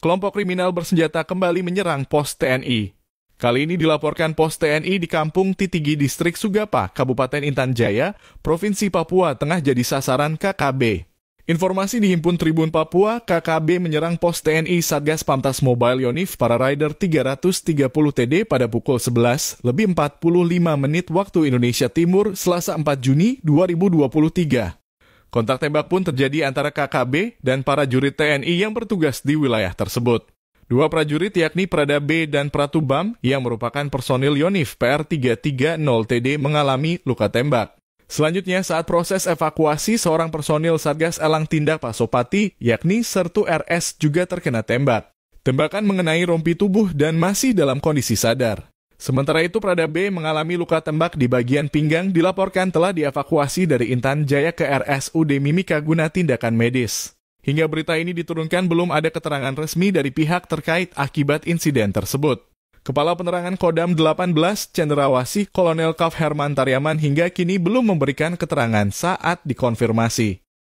kelompok kriminal bersenjata kembali menyerang pos TNI. Kali ini dilaporkan pos TNI di Kampung Titigi Distrik Sugapa, Kabupaten Intan Jaya, Provinsi Papua Tengah jadi sasaran KKB. Informasi dihimpun Tribun Papua, KKB menyerang pos TNI Satgas Pamtas Mobile Yonif para rider 330 TD pada pukul 11 lebih 45 menit waktu Indonesia Timur Selasa 4 Juni 2023. Kontak tembak pun terjadi antara KKB dan para jurid TNI yang bertugas di wilayah tersebut. Dua prajurit yakni Prada B dan Pratu Bam yang merupakan personil Yonif PR330TD mengalami luka tembak. Selanjutnya, saat proses evakuasi, seorang personil Satgas Elang Tindak Pasopati, yakni Sertu RS juga terkena tembak. Tembakan mengenai rompi tubuh dan masih dalam kondisi sadar. Sementara itu, Prada B mengalami luka tembak di bagian pinggang dilaporkan telah dievakuasi dari Intan Jaya ke RSUD Mimika guna tindakan medis. Hingga berita ini diturunkan belum ada keterangan resmi dari pihak terkait akibat insiden tersebut. Kepala Penerangan Kodam 18 Cenderawasih Kolonel Kaf Herman Taryaman hingga kini belum memberikan keterangan saat dikonfirmasi.